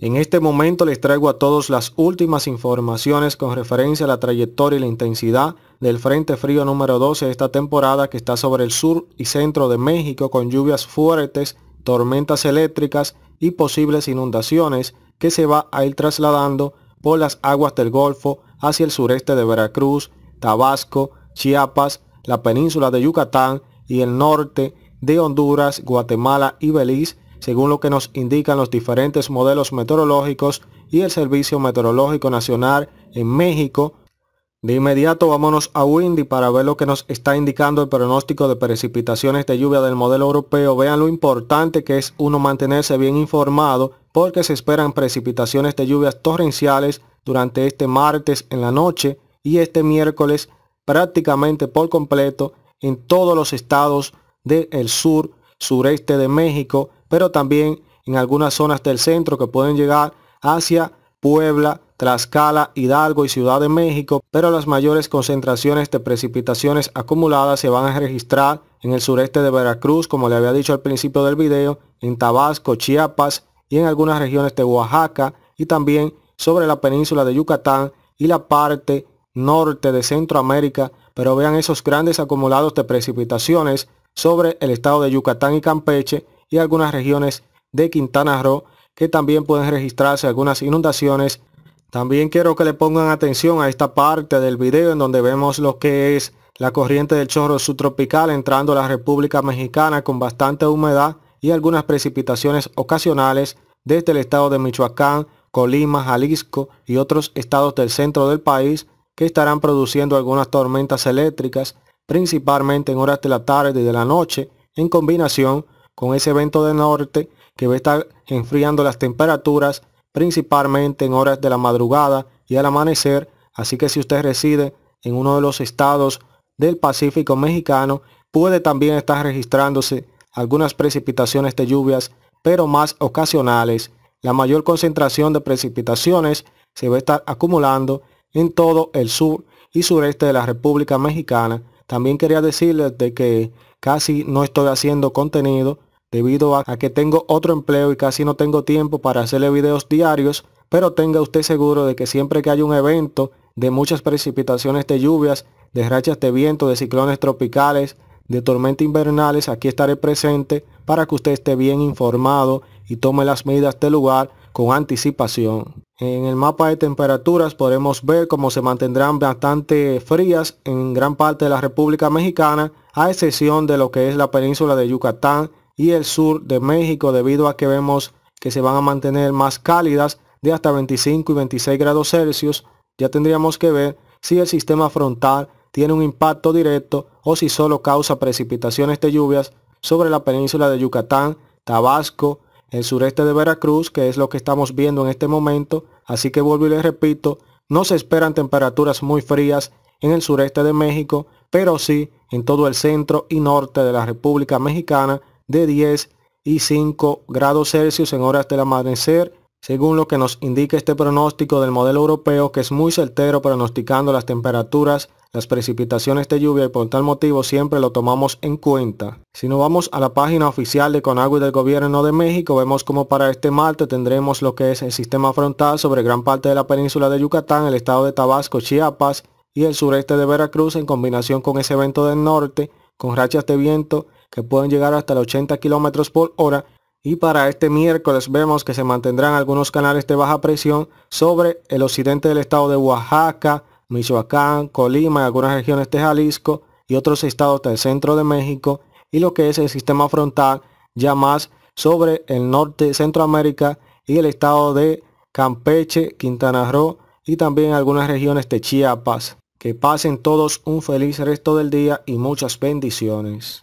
En este momento les traigo a todos las últimas informaciones con referencia a la trayectoria y la intensidad del Frente Frío número 12 de esta temporada que está sobre el sur y centro de México con lluvias fuertes, tormentas eléctricas y posibles inundaciones que se va a ir trasladando por las aguas del Golfo hacia el sureste de Veracruz, Tabasco, Chiapas, la península de Yucatán y el norte de Honduras, Guatemala y Belice según lo que nos indican los diferentes modelos meteorológicos y el Servicio Meteorológico Nacional en México. De inmediato vámonos a Windy para ver lo que nos está indicando el pronóstico de precipitaciones de lluvia del modelo europeo. Vean lo importante que es uno mantenerse bien informado porque se esperan precipitaciones de lluvias torrenciales durante este martes en la noche y este miércoles prácticamente por completo en todos los estados del sur, sureste de México, pero también en algunas zonas del centro que pueden llegar hacia Puebla, Tlaxcala, Hidalgo y Ciudad de México, pero las mayores concentraciones de precipitaciones acumuladas se van a registrar en el sureste de Veracruz, como le había dicho al principio del video, en Tabasco, Chiapas y en algunas regiones de Oaxaca y también sobre la península de Yucatán y la parte norte de Centroamérica, pero vean esos grandes acumulados de precipitaciones sobre el estado de Yucatán y Campeche y algunas regiones de Quintana Roo que también pueden registrarse algunas inundaciones. También quiero que le pongan atención a esta parte del video en donde vemos lo que es la corriente del chorro subtropical entrando a la República Mexicana con bastante humedad y algunas precipitaciones ocasionales desde el estado de Michoacán, Colima, Jalisco y otros estados del centro del país que estarán produciendo algunas tormentas eléctricas, principalmente en horas de la tarde y de la noche, en combinación con ese evento de norte que va a estar enfriando las temperaturas principalmente en horas de la madrugada y al amanecer. Así que si usted reside en uno de los estados del Pacífico mexicano, puede también estar registrándose algunas precipitaciones de lluvias, pero más ocasionales. La mayor concentración de precipitaciones se va a estar acumulando en todo el sur y sureste de la República Mexicana. También quería decirles de que casi no estoy haciendo contenido debido a, que tengo otro empleo y casi no tengo tiempo para hacerle videos diarios, pero tenga usted seguro de que siempre que hay un evento de muchas precipitaciones de lluvias, de rachas de viento, de ciclones tropicales, de tormentas invernales, aquí estaré presente para que usted esté bien informado y tome las medidas del lugar con anticipación. En el mapa de temperaturas podemos ver cómo se mantendrán bastante frías en gran parte de la República Mexicana, a excepción de lo que es la península de Yucatán, y el sur de México debido a que vemos que se van a mantener más cálidas de hasta 25 y 26 grados Celsius. Ya tendríamos que ver si el sistema frontal tiene un impacto directo o si solo causa precipitaciones de lluvias sobre la península de Yucatán, Tabasco, el sureste de Veracruz, que es lo que estamos viendo en este momento. Así que vuelvo y les repito, no se esperan temperaturas muy frías en el sureste de México, pero sí en todo el centro y norte de la República Mexicana, de 10 y 5 grados Celsius en horas del amanecer, según lo que nos indica este pronóstico del modelo europeo que es muy certero pronosticando las temperaturas, las precipitaciones de lluvia y por tal motivo siempre lo tomamos en cuenta. Si nos vamos a la página oficial de Conagua y del gobierno de México vemos como para este martes tendremos lo que es el sistema frontal sobre gran parte de la península de Yucatán, el estado de Tabasco, Chiapas y el sureste de Veracruz en combinación con ese evento del norte con rachas de viento que pueden llegar hasta los 80 kilómetros por hora y para este miércoles vemos que se mantendrán algunos canales de baja presión sobre el occidente del estado de Oaxaca, Michoacán, Colima, y algunas regiones de Jalisco y otros estados del centro de México y lo que es el sistema frontal ya más sobre el norte de Centroamérica y el estado de Campeche, Quintana Roo y también algunas regiones de Chiapas. Que pasen todos un feliz resto del día y muchas bendiciones.